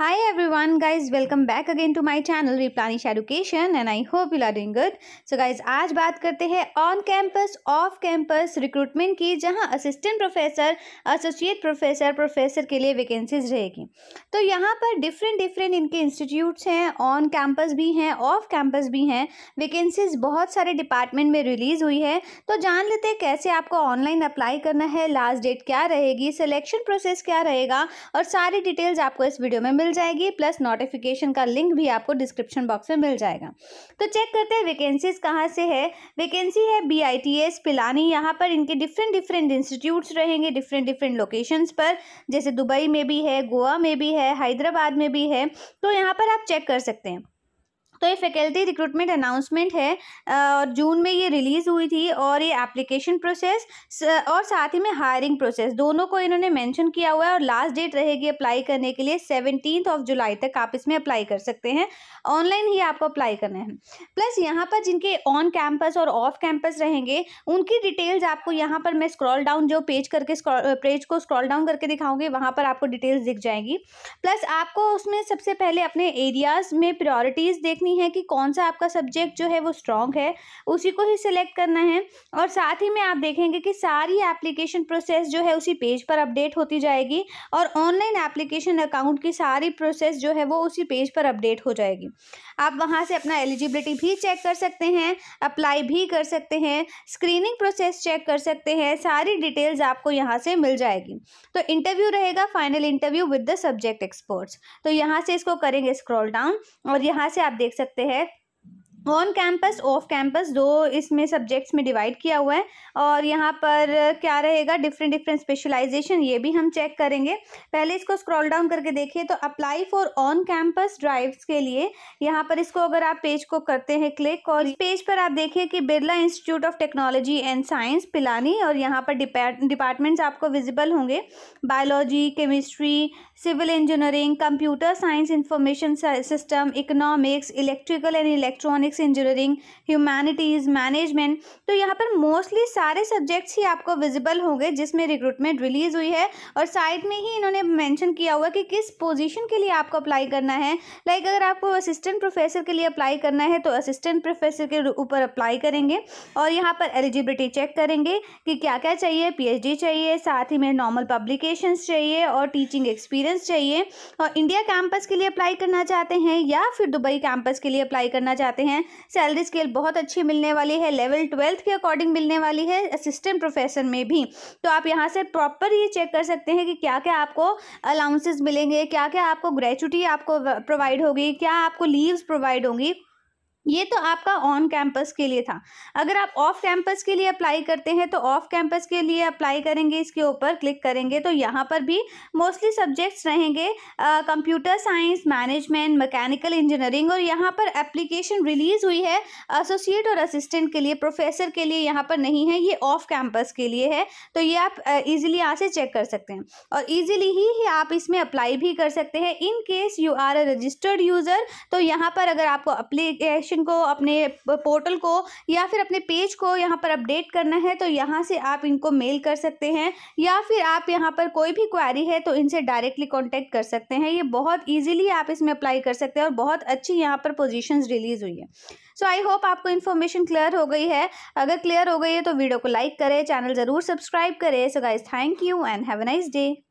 Hi everyone guys welcome back again to my channel Replanish Education and I hope you are doing good. So guys आज बात करते हैं on campus off campus recruitment की जहाँ assistant professor associate professor professor के लिए vacancies रहेगी तो यहाँ पर डिफरेंट डिफरेंट इनके institutes हैं ऑन कैंपस भी हैं ऑफ कैंपस भी हैं vacancies बहुत सारे डिपार्टमेंट में रिलीज़ हुई है तो जान लेते हैं कैसे आपको ऑनलाइन अप्लाई करना है लास्ट डेट क्या रहेगी सिलेक्शन प्रोसेस क्या रहेगा और सारी डिटेल्स आपको इस वीडियो में मिल मिल जाएगी प्लस नोटिफिकेशन का लिंक भी आपको डिस्क्रिप्शन बॉक्स में मिल जाएगा तो चेक करते हैं वैकेंसीज कहाँ से है वैकेंसी है B I T S Pilani यहाँ पर इनके डिफरेंट डिफरेंट इंस्टीट्यूट्स रहेंगे डिफरेंट डिफरेंट लोकेशंस पर जैसे दुबई में भी है गोवा में भी है हैदराबाद में भी है तो यहाँ पर आप चेक कर सकते हैं तो ये फैकल्टी रिक्रूटमेंट अनाउंसमेंट है और जून में ये रिलीज़ हुई थी और ये एप्लीकेशन प्रोसेस और साथ ही में हायरिंग प्रोसेस दोनों को इन्होंने मेंशन किया हुआ है और लास्ट डेट रहेगी अप्लाई करने के लिए सेवनटीन ऑफ जुलाई तक आप इसमें अप्लाई कर सकते हैं ऑनलाइन ही आपको अप्लाई करना है प्लस यहाँ पर जिनके ऑन कैंपस और ऑफ कैंपस रहेंगे उनकी डिटेल्स आपको यहाँ पर मैं स्क्रॉल डाउन जो पेज करके पेज को स्क्रॉल डाउन करके दिखाऊंगी वहाँ पर आपको डिटेल्स दिख जाएंगी प्लस आपको उसमें सबसे पहले अपने एरियाज़ में प्रायोरिटीज़ देखनी देखनी है कि कौन सा आपका सब्जेक्ट जो है वो स्ट्रॉन्ग है उसी को ही सिलेक्ट करना है और साथ ही में आप देखेंगे कि सारी एप्लीकेशन प्रोसेस जो है उसी पेज पर अपडेट होती जाएगी और ऑनलाइन एप्लीकेशन अकाउंट की सारी प्रोसेस जो है वो उसी पेज पर अपडेट हो जाएगी आप वहाँ से अपना एलिजिबिलिटी भी चेक कर सकते हैं अप्लाई भी कर सकते हैं स्क्रीनिंग प्रोसेस चेक कर सकते हैं सारी डिटेल्स आपको यहाँ से मिल जाएगी तो इंटरव्यू रहेगा final interview with the subject experts तो यहाँ से इसको करेंगे स्क्रॉल डाउन और यहाँ से आप देख सकते हैं ऑन कैंपस ऑफ कैंपस दो इसमें सब्जेक्ट्स में डिवाइड किया हुआ है और यहाँ पर क्या रहेगा डिफरेंट डिफरेंट स्पेशलाइजेशन ये भी हम चेक करेंगे पहले इसको स्क्रॉल डाउन करके देखिए तो apply for on campus drives के लिए यहाँ पर इसको अगर आप पेज को करते हैं क्लिक और इस पेज पर आप देखिए कि Birla institute of technology and science Pilani और यहाँ पर डिपार्टमेंट्स आपको विजिबल होंगे biology chemistry civil engineering computer science information system economics electrical and electronics physics engineering humanities management तो यहाँ पर मोस्टली सारे सब्जेक्ट्स ही आपको विजिबल होंगे जिसमें रिक्रूटमेंट रिलीज़ हुई है और साइड में ही इन्होंने मैंशन किया हुआ कि किस पोजिशन के लिए आपको अप्लाई करना है लाइक अगर आपको असिस्टेंट प्रोफेसर के लिए अप्लाई करना है तो असिस्टेंट प्रोफेसर के ऊपर अप्लाई करेंगे और यहाँ पर एलिजिबिलिटी चेक करेंगे कि क्या क्या चाहिए पी चाहिए साथ ही में नॉर्मल पब्लिकेशन चाहिए और टीचिंग एक्सपीरियंस चाहिए और इंडिया कैंपस के लिए अप्लाई करना चाहते हैं या फिर दुबई कैंपस के लिए अप्लाई करना चाहते हैं हैं सैलरी स्केल बहुत अच्छी मिलने वाली है लेवल ट्वेल्थ के अकॉर्डिंग मिलने वाली है असिस्टेंट प्रोफेसर में भी तो आप यहाँ से प्रॉपर ये चेक कर सकते हैं कि क्या क्या आपको अलाउंसेस मिलेंगे क्या क्या आपको ग्रेचुटी आपको प्रोवाइड होगी क्या आपको लीव्स प्रोवाइड होंगी ये तो आपका ऑन कैंपस के लिए था अगर आप ऑफ कैंपस के लिए अप्लाई करते हैं तो ऑफ कैंपस के लिए अप्लाई करेंगे इसके ऊपर क्लिक करेंगे तो यहाँ पर भी मोस्टली सब्जेक्ट्स रहेंगे computer science management mechanical engineering और यहाँ पर एप्लीकेशन रिलीज़ हुई है एसोसिएट और असिस्टेंट के लिए प्रोफेसर के लिए यहाँ पर नहीं है ये ऑफ कैंपस के लिए है तो ये आप ईजिली यहाँ से चेक कर सकते हैं और ईजिली ही, ही आप इसमें अप्लाई भी कर सकते हैं in case you are a registered user तो यहाँ पर अगर आपको अप्ली सेक्शन को अपने पोर्टल को या फिर अपने पेज को यहाँ पर अपडेट करना है तो यहाँ से आप इनको मेल कर सकते हैं या फिर आप यहाँ पर कोई भी क्वारी है तो इनसे डायरेक्टली कॉन्टैक्ट कर सकते हैं ये बहुत ईजिली आप इसमें अप्लाई कर सकते हैं और बहुत अच्छी यहाँ पर पोजिशन रिलीज़ हुई है सो आई होप आपको इन्फॉर्मेशन क्लियर हो गई है अगर क्लियर हो गई है तो वीडियो को लाइक करें चैनल ज़रूर सब्सक्राइब करें so guys thank you and have a nice day